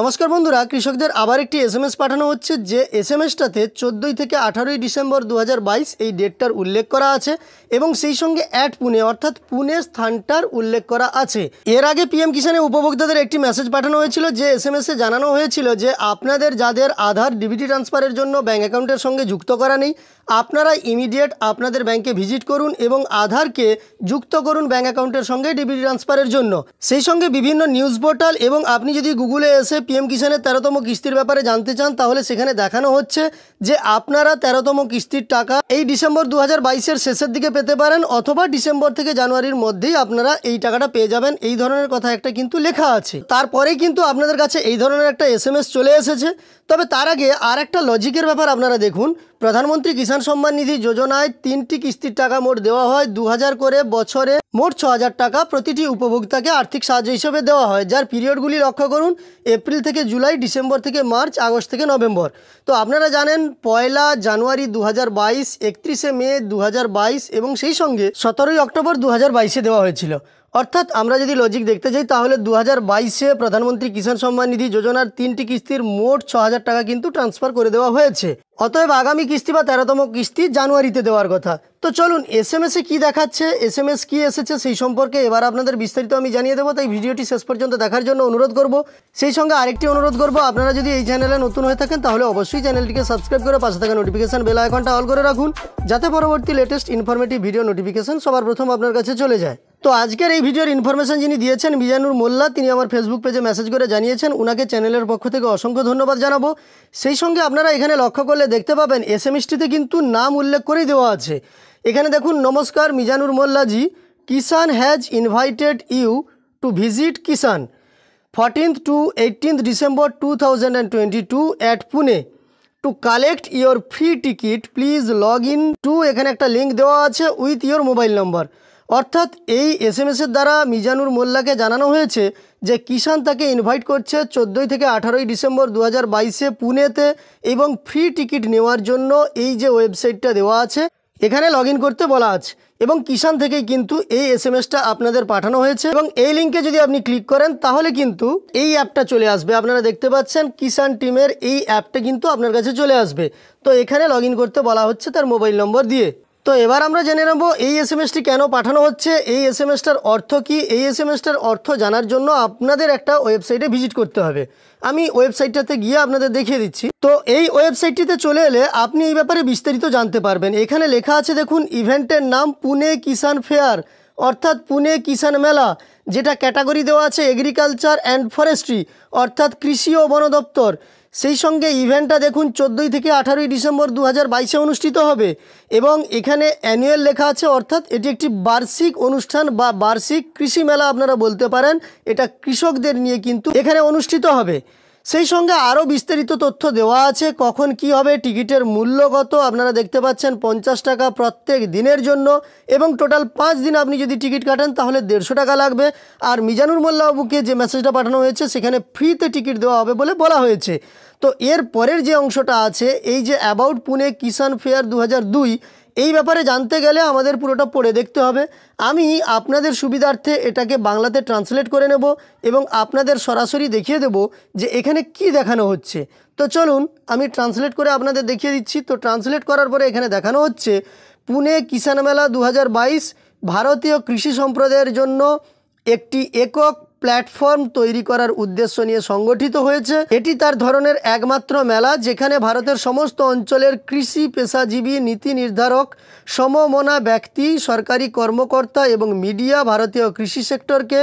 নমস্কার বন্ধুরা কৃষকদের আবার একটি এসএমএস পাঠানো হচ্ছে যে এসএমএসটাতে চোদ্দোই থেকে আঠারোই ডিসেম্বর দু এই ডেটটার উল্লেখ করা আছে এবং সেই সঙ্গে অ্যাট পুনে অর্থাৎ পুনে স্থানটার উল্লেখ করা আছে এর আগে পিএম কিষানে উপভোক্তাদের একটি মেসেজ পাঠানো হয়েছিল যে এসে জানানো হয়েছিল যে আপনাদের যাদের আধার ডিবিটি ট্রান্সফারের জন্য ব্যাঙ্ক অ্যাকাউন্টের সঙ্গে যুক্ত করা নেই আপনারা ইমিডিয়েট আপনাদের ব্যাংকে ভিজিট করুন এবং আধারকে যুক্ত করুন ব্যাঙ্ক অ্যাকাউন্টের সঙ্গে ডিবিটি ট্রান্সফারের জন্য সেই সঙ্গে বিভিন্ন নিউজ পোর্টাল এবং আপনি যদি গুগলে এসে পিএম কিষাণের তেরোতম কিস্তির ব্যাপারে জানতে চান তাহলে সেখানে দেখানো হচ্ছে যে আপনারা তেরোতম কিস্তির টাকা এই ডিসেম্বর দু হাজার শেষের দিকে পেতে পারেন অথবা ডিসেম্বর থেকে জানুয়ারির মধ্যেই আপনারা এই টাকাটা পেয়ে যাবেন এই ধরনের কথা একটা কিন্তু লেখা আছে তারপরেই কিন্তু আপনাদের কাছে এই ধরনের একটা এস চলে এসেছে তবে তার আগে আর একটা লজিকের ব্যাপার আপনারা দেখুন প্রধানমন্ত্রী কিষাণ সম্মান নিধি যোজনায় তিনটি কিস্তির টাকা মোট দেওয়া হয় দু করে বছরে মোট ছ টাকা প্রতিটি উপভোক্তাকে আর্থিক সাহায্য হিসেবে দেওয়া হয় যার পিরিয়ডগুলি লক্ষ্য করুন এপ্রিল থেকে জুলাই ডিসেম্বর থেকে মার্চ আগস্ট থেকে নভেম্বর তো আপনারা জানেন পয়লা জানুয়ারি দু হাজার বাইশ একত্রিশে মে দু এবং সেই সঙ্গে সতেরোই অক্টোবর দু হাজার দেওয়া হয়েছিল অর্থাৎ আমরা যদি লজিক দেখতে যাই তাহলে দু হাজার বাইশে প্রধানমন্ত্রী কিষাণ সম্মান নিধি যোজনার তিনটি কিস্তির মোট ছ হাজার টাকা কিন্তু ট্রান্সফার করে দেওয়া হয়েছে অতএব আগামী কিস্তি বা তেরোতম কিস্তি জানুয়ারিতে দেওয়ার কথা তো চলুন এস এম এসে কী দেখাচ্ছে এস এম এস কী এসেছে সেই সম্পর্কে এবার আপনাদের বিস্তারিত আমি জানিয়ে দেবো তাই ভিডিওটি শেষ পর্যন্ত দেখার জন্য অনুরোধ করব সেই সঙ্গে আরেকটি অনুরোধ করব আপনারা যদি এই চ্যানেলে নতুন হয়ে থাকেন তাহলে অবশ্যই চ্যানেলটিকে সাবস্ক্রাইব করে পাশে থাকা নোটিফিকেশান বেল আইকনটা অল করে রাখুন যাতে পরবর্তী লেটেস্ট ইনফরমেটিভ ভিডিও নোটিফিকেশান সবার প্রথম আপনার কাছে চলে যায় তো আজকের এই ভিডিওর ইনফরমেশন যিনি দিয়েছেন মিজানুর মোল্লা তিনি আমার ফেসবুক পেজে মেসেজ করে জানিয়েছেন উনাকে চ্যানেলের পক্ষ থেকে অসংখ্য ধন্যবাদ জানাবো সেই সঙ্গে আপনারা এখানে লক্ষ্য করলে দেখতে পাবেন এস কিন্তু নাম উল্লেখ করেই দেওয়া আছে এখানে দেখুন নমস্কার Mizanur Mollaji Kisan has invited you to visit Kisan fourteenth to eighteenth December two thousand and twenty two at Pune to collect your free ticket please log in to এখানে একটা লিঙ্ক দেওয়া আছে উইথ ইয়োর মোবাইল নম্বর অর্থাৎ এই এস এম এসের দ্বারা মিজানুর মোল্লাকে জানানো হয়েছে যে কিষান তাকে ইনভাইট করছে চোদ্দোই থেকে আঠারোই ডিসেম্বর দু হাজার বাইশে পুনেতে এবং ফ্রি টিকিট নেওয়ার জন্য এই যে ওয়েবসাইটটা দেওয়া আছে এখানে লগ করতে বলা আছে এবং কিষান থেকেই কিন্তু এই এস এম এসটা আপনাদের পাঠানো হয়েছে এবং এই লিঙ্কে যদি আপনি ক্লিক করেন তাহলে কিন্তু এই অ্যাপটা চলে আসবে আপনারা দেখতে পাচ্ছেন কিষান টিমের এই অ্যাপটা কিন্তু আপনার কাছে চলে আসবে তো এখানে লগ করতে বলা হচ্ছে তার মোবাইল নম্বর দিয়ে তো এবার আমরা জেনে নেব এই এস এম এসটি কেন পাঠানো হচ্ছে এই এস এম এসটার অর্থ কি এই এস এম এসটার অর্থ জানার জন্য আপনাদের একটা ওয়েবসাইটে ভিজিট করতে হবে আমি ওয়েবসাইটটাতে গিয়ে আপনাদের দেখিয়ে দিচ্ছি তো এই ওয়েবসাইটটিতে চলে এলে আপনি এই ব্যাপারে বিস্তারিত জানতে পারবেন এখানে লেখা আছে দেখুন ইভেন্টের নাম পুনে কিষান ফেয়ার অর্থাৎ পুনে কিষান মেলা যেটা ক্যাটাগরি দেওয়া আছে এগ্রিকালচার অ্যান্ড ফরেস্ট্রি অর্থাৎ কৃষি ও বন দপ্তর সেই সঙ্গে ইভেন্টটা দেখুন চোদ্দোই থেকে আঠারোই ডিসেম্বর দু হাজার অনুষ্ঠিত হবে এবং এখানে অ্যানুয়াল লেখা আছে অর্থাৎ এটি একটি বার্ষিক অনুষ্ঠান বা বার্ষিক কৃষি মেলা আপনারা বলতে পারেন এটা কৃষকদের নিয়ে কিন্তু এখানে অনুষ্ঠিত হবে সেই সঙ্গে আরও বিস্তারিত তথ্য দেওয়া আছে কখন কি হবে টিকিটের মূল্যগত আপনারা দেখতে পাচ্ছেন পঞ্চাশ টাকা প্রত্যেক দিনের জন্য এবং টোটাল পাঁচ দিন আপনি যদি টিকিট কাটেন তাহলে দেড়শো টাকা লাগবে আর মিজানুর মোল্লাবুকে যে মেসেজটা পাঠানো হয়েছে সেখানে ফ্রিতে টিকিট দেওয়া হবে বলে বলা হয়েছে তো এর পরের যে অংশটা আছে এই যে অ্যাবাউট পুনে কিষান ফেয়ার দু এই ব্যাপারে জানতে গেলে আমাদের পুরোটা পড়ে দেখতে হবে আমি আপনাদের সুবিধার্থে এটাকে বাংলাতে ট্রান্সলেট করে নেব এবং আপনাদের সরাসরি দেখিয়ে দেব যে এখানে কি দেখানো হচ্ছে তো চলুন আমি ট্রান্সলেট করে আপনাদের দেখিয়ে দিচ্ছি তো ট্রান্সলেট করার পরে এখানে দেখানো হচ্ছে পুনে কিষাণ মেলা দু ভারতীয় কৃষি সম্প্রদায়ের জন্য একটি একক প্ল্যাটফর্ম তৈরি করার উদ্দেশ্য নিয়ে সংগঠিত হয়েছে এটি তার ধরনের একমাত্র মেলা যেখানে ভারতের সমস্ত অঞ্চলের কৃষি পেশাজীবী নীতি নির্ধারক সমমনা ব্যক্তি সরকারি কর্মকর্তা এবং মিডিয়া ভারতীয় কৃষি সেক্টরকে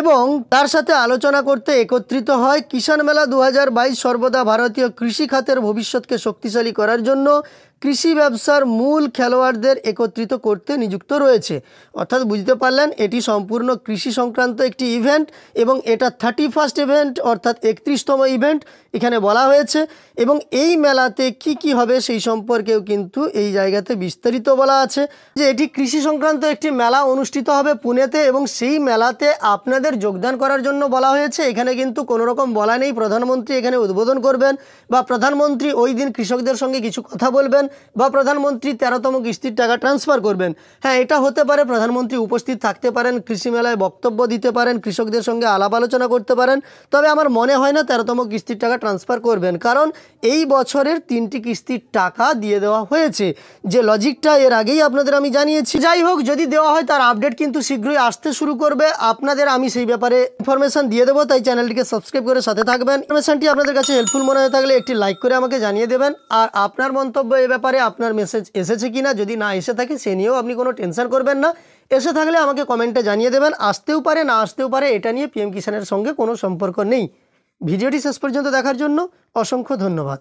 এবং তার সাথে আলোচনা করতে একত্রিত হয় কিষাণ মেলা দু সর্বদা ভারতীয় কৃষি খাতের ভবিষ্যৎকে শক্তিশালী করার জন্য কৃষি ব্যবসার মূল খেলোয়াড়দের একত্রিত করতে নিযুক্ত রয়েছে অর্থাৎ বুঝতে পারলেন এটি সম্পূর্ণ কৃষি সংক্রান্ত একটি ইভেন্ট এবং এটা থার্টি ফার্স্ট ইভেন্ট অর্থাৎ একত্রিশতম ইভেন্ট এখানে বলা হয়েছে এবং এই মেলাতে কি কি হবে সেই সম্পর্কেও কিন্তু এই জায়গাতে বিস্তারিত বলা আছে যে এটি কৃষি সংক্রান্ত একটি মেলা অনুষ্ঠিত হবে পুনেতে এবং সেই মেলাতে আপনাদের যোগদান করার জন্য বলা হয়েছে এখানে কিন্তু কোনো রকম বলা নেই প্রধানমন্ত্রী এখানে উদ্বোধন করবেন বা প্রধানমন্ত্রী ওই দিন কৃষকদের সঙ্গে কিছু কথা বলবেন বা প্রধানমন্ত্রী তেরোতম কিস্তির টাকা ট্রান্সফার করবেন হ্যাঁ এটা হতে পারে প্রধানমন্ত্রী উপস্থিত থাকতে পারেন কৃষি মেলায় বক্তব্য দিতে পারেন কৃষকদের সঙ্গে আলাপ আলোচনা করতে পারেন তবে আমার মনে হয় না তেরোতম কিস্তির টাকা ট্রান্সফার করবেন কারণ এই বছরের তিনটি কিস্তির টাকা দিয়ে দেওয়া হয়েছে যে লজিকটা এর আগেই আপনাদের আমি জানিয়েছি যাই হোক যদি দেওয়া হয় তার আপডেট কিন্তু শীঘ্রই আসতে শুরু করবে আপনাদের আমি সেই ব্যাপারে ইনফরমেশান দিয়ে দেবো তাই চ্যানেলটিকে সাবস্ক্রাইব করে সাথে থাকবেন ইনফরমেশানটি আপনাদের কাছে হেল্পফুল মনে হয়ে থাকলে একটি লাইক করে আমাকে জানিয়ে দেবেন আর আপনার মন্তব্য এবার ব্যাপারে আপনার মেসেজ এসেছে কি না যদি না এসে থাকে সে নিয়েও আপনি কোনো টেনশন করবেন না এসে থাকলে আমাকে কমেন্টে জানিয়ে দেবেন আসতেও পারে না আসতেও পারে এটা নিয়ে পিএম কিষানের সঙ্গে কোনো সম্পর্ক নেই ভিডিওটি শেষ পর্যন্ত দেখার জন্য অসংখ্য ধন্যবাদ